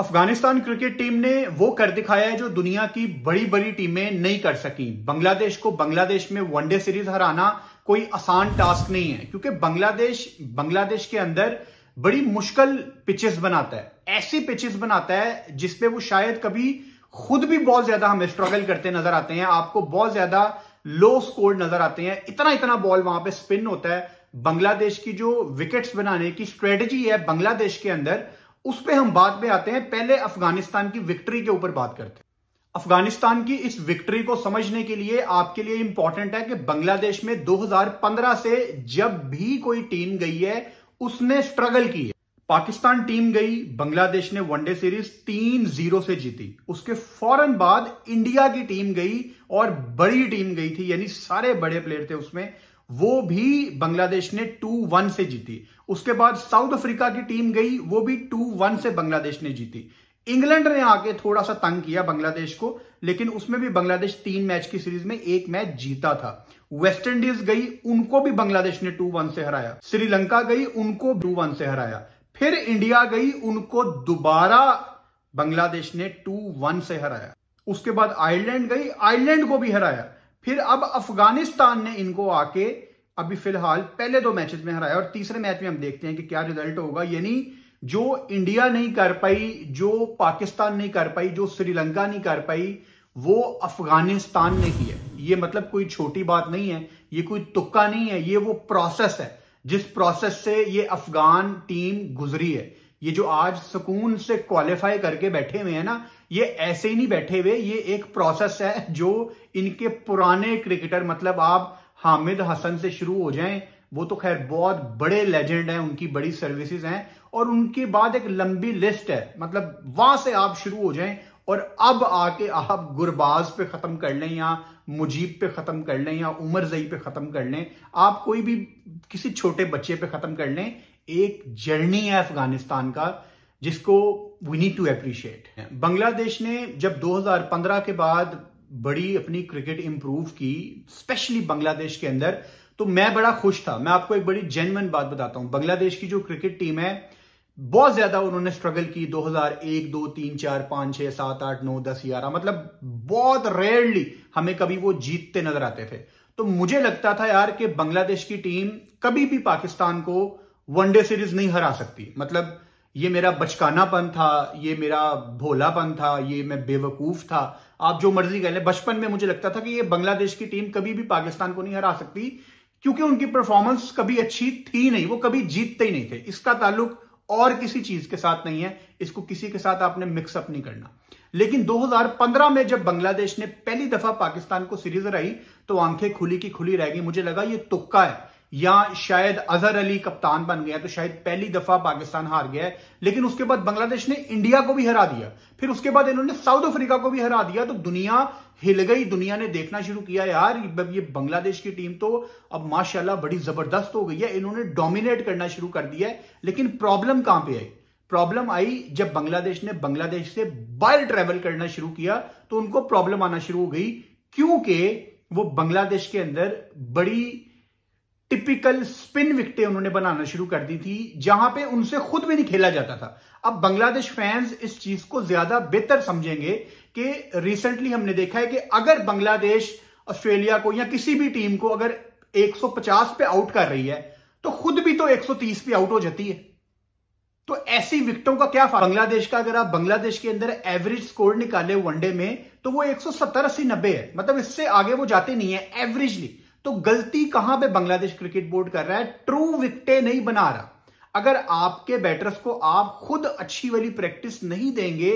Afghanistan cricket team ने वो कर दिखाया है जो दुनिया की बड़ी बड़ी टीमें नहीं कर सकी बांग्लादेश को बांग्लादेश में वनडे सीरीज हराना कोई आसान टास्क नहीं है क्योंकि बांग्लादेश बांग्लादेश के अंदर बड़ी मुश्किल पिचेस बनाता है ऐसी पिचेस बनाता है जिसपे वो शायद कभी खुद भी बहुत ज्यादा हम स्ट्रगल करते नजर आते हैं आपको बहुत ज्यादा लो स्कोर नजर आते हैं इतना इतना बॉल वहां पे स्पिन होता है बांग्लादेश की जो विकेट्स बनाने की स्ट्रेटजी है बांग्लादेश के अंदर उस पर हम बाद में आते हैं पहले अफगानिस्तान की विक्ट्री के ऊपर बात करते हैं अफगानिस्तान की इस विक्ट्री को समझने के लिए आपके लिए इंपॉर्टेंट है कि बांग्लादेश में 2015 से जब भी कोई टीम गई है उसने स्ट्रगल की है पाकिस्तान टीम गई बांग्लादेश ने वनडे सीरीज तीन जीरो से जीती उसके फौरन बाद इंडिया की टीम गई और बड़ी टीम गई थी यानी सारे बड़े प्लेयर थे उसमें वो भी बांग्लादेश ने टू वन से जीती उसके बाद साउथ अफ्रीका की टीम गई वो भी टू वन से बांग्लादेश ने जीती इंग्लैंड ने आके थोड़ा सा तंग किया बांग्लादेश को लेकिन उसमें भी बांग्लादेश तीन मैच की सीरीज में एक मैच जीता था वेस्ट इंडीज गई उनको भी बांग्लादेश ने टू वन से हराया श्रीलंका गई उनको टू वन से हराया फिर इंडिया गई उनको दोबारा बांग्लादेश ने टू वन से हराया उसके बाद आयरलैंड गई आयरलैंड को भी हराया फिर अब अफगानिस्तान ने इनको आके अभी फिलहाल पहले दो मैचेस में हराया और तीसरे मैच में हम देखते हैं कि क्या रिजल्ट होगा यानी जो इंडिया नहीं कर पाई जो पाकिस्तान नहीं कर पाई जो श्रीलंका नहीं कर पाई वो अफगानिस्तान ने की है ये मतलब कोई छोटी बात नहीं है ये कोई तुक्का नहीं है ये वो प्रोसेस है जिस प्रोसेस से ये अफगान टीम गुजरी है ये जो आज सुकून से क्वालिफाई करके बैठे हुए हैं ना ये ऐसे ही नहीं बैठे हुए ये एक प्रोसेस है जो इनके पुराने क्रिकेटर मतलब आप हामिद हसन से शुरू हो जाएं वो तो खैर बहुत बड़े लेजेंड हैं उनकी बड़ी सर्विसेज हैं और उनके बाद एक लंबी लिस्ट है मतलब वहां से आप शुरू हो जाएं और अब आके आप गुरबाज पे खत्म कर लें या मुजीब पे खत्म कर लें या उमर जई पे खत्म कर लें आप कोई भी किसी छोटे बच्चे पे खत्म कर लें एक जर्नी है अफगानिस्तान का जिसको we need to appreciate Bangladesh ने जब 2015 के बाद बड़ी अपनी क्रिकेट इंप्रूव की स्पेशली बांग्लादेश के अंदर तो मैं बड़ा खुश था मैं आपको एक बड़ी जेनवन बात बताता हूं बांग्लादेश की जो क्रिकेट टीम है बहुत ज्यादा उन्होंने स्ट्रगल की 2001 दो तीन चार पांच छह सात आठ नौ दस ग्यारह मतलब बहुत रेयरली हमें कभी वो जीतते नजर आते थे तो मुझे लगता था यार कि बांग्लादेश की टीम कभी भी पाकिस्तान को वनडे सीरीज नहीं हरा सकती मतलब ये मेरा बचकानापन था ये मेरा भोलापन था ये मैं बेवकूफ था आप जो मर्जी कह लें बचपन में मुझे लगता था कि ये बांग्लादेश की टीम कभी भी पाकिस्तान को नहीं हरा सकती क्योंकि उनकी परफॉर्मेंस कभी अच्छी थी नहीं वो कभी जीतते ही नहीं थे इसका ताल्लुक और किसी चीज के साथ नहीं है इसको किसी के साथ आपने मिक्सअप नहीं करना लेकिन 2015 में जब बांग्लादेश ने पहली दफा पाकिस्तान को सीरीज हराई तो आंखें खुली की खुली रह गई मुझे लगा ये तुक्का है या शायद अजहर अली कप्तान बन गया तो शायद पहली दफा पाकिस्तान हार गया है लेकिन उसके बाद बांग्लादेश ने इंडिया को भी हरा दिया फिर उसके बाद इन्होंने साउथ अफ्रीका को भी हरा दिया तो दुनिया हिल गई दुनिया ने देखना शुरू किया यार ये बांग्लादेश की टीम तो अब माशाल्लाह बड़ी जबरदस्त हो गई है इन्होंने डोमिनेट करना शुरू कर दिया है लेकिन प्रॉब्लम कहां पे आई प्रॉब्लम आई जब बांग्लादेश ने बांग्लादेश से बाहर ट्रेवल करना शुरू किया तो उनको प्रॉब्लम आना शुरू हो गई क्योंकि वो बांग्लादेश के अंदर बड़ी टिपिकल स्पिन विकटें उन्होंने बनाना शुरू कर दी थी जहां पे उनसे खुद भी नहीं खेला जाता था अब बांग्लादेश फैंस इस चीज को ज्यादा बेहतर समझेंगे कि रिसेंटली हमने देखा है कि अगर बांग्लादेश ऑस्ट्रेलिया को या किसी भी टीम को अगर 150 पे आउट कर रही है तो खुद भी तो 130 पे आउट हो जाती है तो ऐसी विकटों का क्या बांग्लादेश का अगर आप बांग्लादेश के अंदर एवरेज स्कोर निकाले वनडे में तो वो सत्तर अस्सी नब्बे है मतलब इससे आगे वो जाते नहीं है एवरेजली तो गलती कहां पे बांग्लादेश क्रिकेट बोर्ड कर रहा है ट्रू विकटे नहीं बना रहा अगर आपके बैटर्स को आप खुद अच्छी वाली प्रैक्टिस नहीं देंगे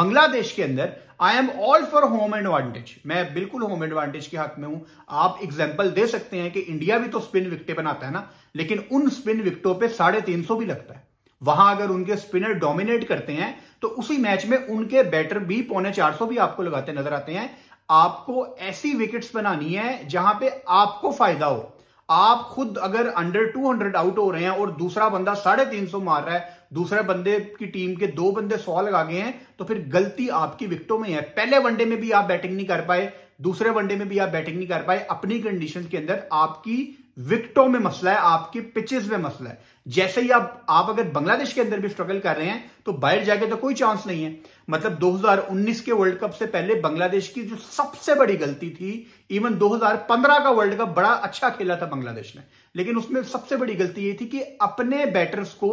बांग्लादेश के अंदर I am all for home advantage मैं बिल्कुल होम एडवांटेज के हक में हूं आप एग्जाम्पल दे सकते हैं कि इंडिया भी तो स्पिन विकटे बनाता है ना लेकिन उन स्पिन विकटों पर साढ़े तीन सौ भी लगता है वहां अगर उनके स्पिनर डोमिनेट करते हैं तो उसी मैच में उनके बैटर भी पौने चार सौ भी आपको लगाते नजर आते हैं आपको ऐसी विकेट्स बनानी है जहां पे आपको फायदा हो आप खुद अगर अंडर 200 आउट हो रहे हैं और दूसरा बंदा साढ़े तीन सौ मार रहा है दूसरे बंदे की टीम के दो बंदे सौ लगा गए हैं तो फिर गलती आपकी विकेटों में है पहले वनडे में भी आप बैटिंग नहीं कर पाए दूसरे वनडे में भी आप बैटिंग नहीं कर पाए अपनी कंडीशन के अंदर आपकी विकटों में मसला है आपकी पिचेस में मसला है जैसे ही आप आप अगर बांग्लादेश के अंदर भी स्ट्रगल कर रहे हैं तो बाहर जाके तो कोई चांस नहीं है मतलब 2019 के वर्ल्ड कप से पहले बांग्लादेश की जो सबसे बड़ी गलती थी इवन 2015 का वर्ल्ड कप बड़ा अच्छा खेला था बांग्लादेश ने लेकिन उसमें सबसे बड़ी गलती ये थी कि अपने बैटर्स को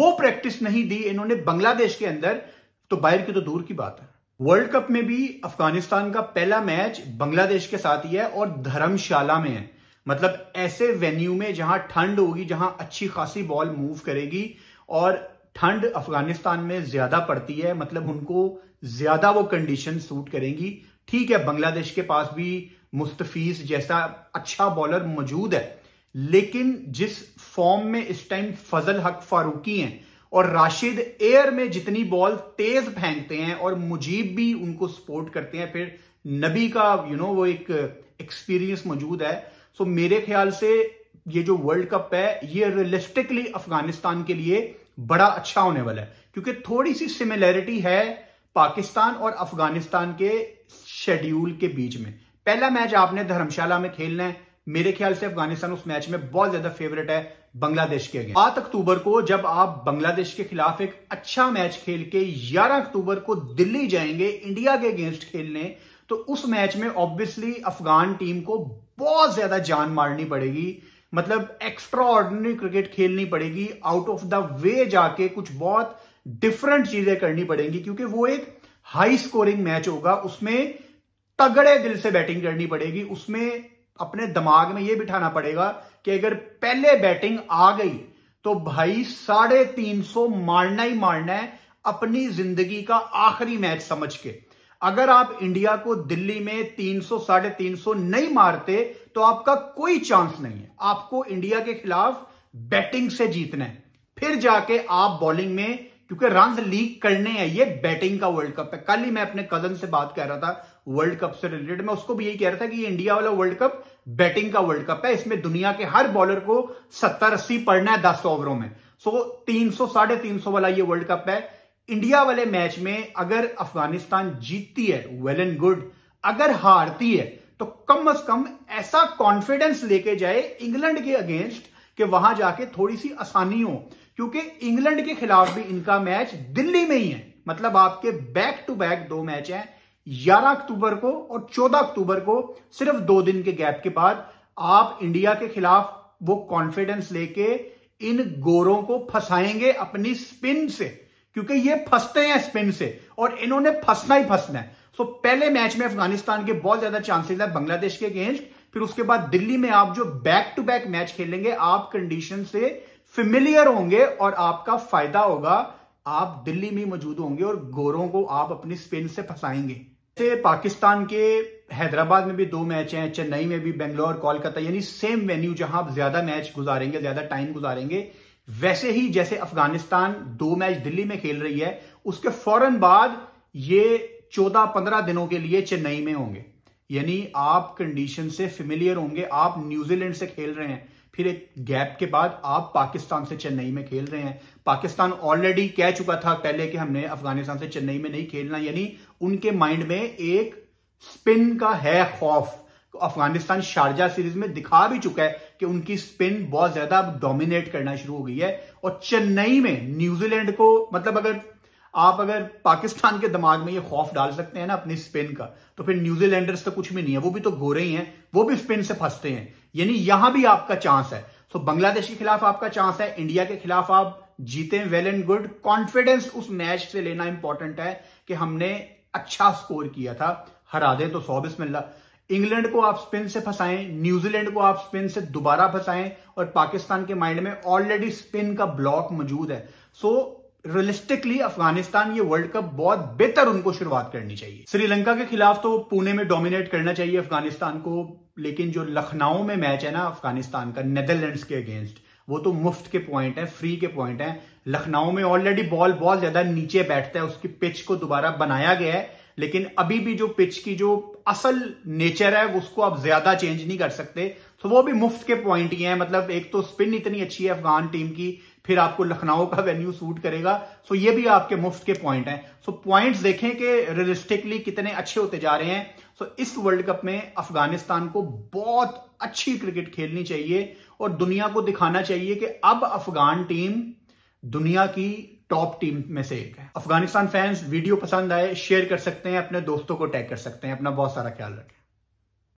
वो प्रैक्टिस नहीं दी इन्होंने बांग्लादेश के अंदर तो बाहर की तो दूर की बात है वर्ल्ड कप में भी अफगानिस्तान का पहला मैच बांग्लादेश के साथ ही है और धर्मशाला में है मतलब ऐसे वेन्यू में जहां ठंड होगी जहां अच्छी खासी बॉल मूव करेगी और ठंड अफगानिस्तान में ज्यादा पड़ती है मतलब उनको ज्यादा वो कंडीशन सूट करेंगी ठीक है बांग्लादेश के पास भी मुस्तफीज जैसा अच्छा बॉलर मौजूद है लेकिन जिस फॉर्म में इस टाइम फजल हक फारूकी हैं और राशिद एयर में जितनी बॉल तेज फेंकते हैं और मुजीब भी उनको सपोर्ट करते हैं फिर नबी का यू you नो know, वो एक एक्सपीरियंस मौजूद है सो so, मेरे ख्याल से ये जो वर्ल्ड कप है ये रियलिस्टिकली अफगानिस्तान के लिए बड़ा अच्छा होने वाला है क्योंकि थोड़ी सी सिमिलैरिटी है पाकिस्तान और अफगानिस्तान के शेड्यूल के बीच में पहला मैच आपने धर्मशाला में खेलना है मेरे ख्याल से अफगानिस्तान उस मैच में बहुत ज्यादा फेवरेट है बांग्लादेश के अगेंस्ट सात अक्टूबर को जब आप बांग्लादेश के खिलाफ एक अच्छा मैच खेल के ग्यारह अक्टूबर को दिल्ली जाएंगे इंडिया के अगेंस्ट खेलने तो उस मैच में ऑब्वियसली अफगान टीम को बहुत ज्यादा जान मारनी पड़ेगी मतलब एक्स्ट्रा ऑर्डिनरी क्रिकेट खेलनी पड़ेगी आउट ऑफ द वे जाके कुछ बहुत डिफरेंट चीजें करनी पड़ेंगी क्योंकि वो एक हाई स्कोरिंग मैच होगा उसमें तगड़े दिल से बैटिंग करनी पड़ेगी उसमें अपने दिमाग में यह बिठाना पड़ेगा कि अगर पहले बैटिंग आ गई तो भाई साढ़े तीन सौ मारना ही मारना है अपनी जिंदगी का आखिरी मैच समझ के अगर आप इंडिया को दिल्ली में तीन सौ साढ़े तीन सौ नहीं मारते तो आपका कोई चांस नहीं है आपको इंडिया के खिलाफ बैटिंग से जीतना है फिर जाके आप बॉलिंग में क्योंकि रन लीक करने हैं ये बैटिंग का वर्ल्ड कप है कल ही मैं अपने कजन से बात कर रहा था वर्ल्ड कप से रिलेटेड मैं उसको भी यही कह रहा था कि ये इंडिया वाला वर्ल्ड कप बैटिंग का वर्ल्ड कप है इसमें दुनिया के हर बॉलर को सत्तर अस्सी पड़ना है दस ओवरों में सो तीन सौ साढ़े तीन सौ वाला ये वर्ल्ड कप है इंडिया वाले मैच में अगर अफगानिस्तान जीतती है वेल एंड गुड अगर हारती है तो कम अज कम ऐसा कॉन्फिडेंस लेके जाए इंग्लैंड के अगेंस्ट कि वहां जाके थोड़ी सी आसानी हो क्योंकि इंग्लैंड के खिलाफ भी इनका मैच दिल्ली में ही है मतलब आपके बैक टू बैक दो मैच हैं 11 अक्टूबर को और 14 अक्टूबर को सिर्फ दो दिन के गैप के बाद आप इंडिया के खिलाफ वो कॉन्फिडेंस लेके इन गोरों को फंसाएंगे अपनी स्पिन से क्योंकि ये फंसते हैं स्पिन से और इन्होंने फंसना ही फंसना है सो पहले मैच में अफगानिस्तान के बहुत ज्यादा चांसेस है बांग्लादेश के अगेंस्ट फिर उसके बाद दिल्ली में आप जो बैक टू बैक मैच खेलेंगे आप कंडीशन से फिमिलियर होंगे और आपका फायदा होगा आप दिल्ली में मौजूद होंगे और गोरों को आप अपनी स्पिन से फंसाएंगे से पाकिस्तान के हैदराबाद में भी दो मैच हैं चेन्नई में भी बेंगलोर कोलकाता यानी सेम वेन्यू जहां आप ज्यादा मैच गुजारेंगे ज्यादा टाइम गुजारेंगे वैसे ही जैसे अफगानिस्तान दो मैच दिल्ली में खेल रही है उसके फौरन बाद ये चौदह पंद्रह दिनों के लिए चेन्नई में होंगे यानी आप कंडीशन से फेमिलियर होंगे आप न्यूजीलैंड से खेल रहे हैं फिर एक गैप के बाद आप पाकिस्तान से चेन्नई में खेल रहे हैं पाकिस्तान ऑलरेडी कह चुका था पहले कि हमने अफगानिस्तान से चेन्नई में नहीं खेलना यानी उनके माइंड में एक स्पिन का है खौफ अफगानिस्तान शारजा सीरीज में दिखा भी चुका है कि उनकी स्पिन बहुत ज्यादा अब डोमिनेट करना शुरू हो गई है और चेन्नई में न्यूजीलैंड को मतलब अगर आप अगर पाकिस्तान के दिमाग में ये खौफ डाल सकते हैं ना अपनी स्पिन का तो फिर न्यूजीलैंडर्स तो कुछ भी नहीं है वो भी तो घो रही हैं वो भी स्पिन से फंसते हैं यानी यहां भी आपका चांस है सो बांग्लादेश के खिलाफ आपका चांस है इंडिया के खिलाफ आप जीते वेल एंड गुड कॉन्फिडेंस उस मैच से लेना इंपॉर्टेंट है कि हमने अच्छा स्कोर किया था हरा दे तो सौ बिस्मिल्ला इंग्लैंड को आप स्पिन से फंसाएं न्यूजीलैंड को आप स्पिन से दोबारा फंसाएं और पाकिस्तान के माइंड में ऑलरेडी स्पिन का ब्लॉक मौजूद है सो रियलिस्टिकली अफगानिस्तान ये वर्ल्ड कप बहुत बेहतर उनको शुरुआत करनी चाहिए श्रीलंका के खिलाफ तो पुणे में डोमिनेट करना चाहिए अफगानिस्तान को लेकिन जो लखनऊ में मैच है ना अफगानिस्तान का नेदरलैंड्स के अगेंस्ट वो तो मुफ्त के पॉइंट है फ्री के पॉइंट है लखनऊ में ऑलरेडी बॉल बहुत ज्यादा नीचे बैठता है उसकी पिच को दोबारा बनाया गया है लेकिन अभी भी जो पिच की जो असल नेचर है उसको आप ज्यादा चेंज नहीं कर सकते तो वो भी मुफ्त के पॉइंट ही हैं मतलब एक तो स्पिन इतनी अच्छी है अफगान टीम की फिर आपको लखनऊ का वेन्यू सूट करेगा सो ये भी आपके मुफ्त के पॉइंट हैं सो पॉइंट्स देखें कि रियलिस्टिकली कितने अच्छे होते जा रहे हैं सो इस वर्ल्ड कप में अफगानिस्तान को बहुत अच्छी क्रिकेट खेलनी चाहिए और दुनिया को दिखाना चाहिए कि अब अफगान टीम दुनिया की टॉप टीम में से एक है अफगानिस्तान फैंस वीडियो पसंद आए शेयर कर सकते हैं अपने दोस्तों को टैग कर सकते हैं अपना बहुत सारा ख्याल रखें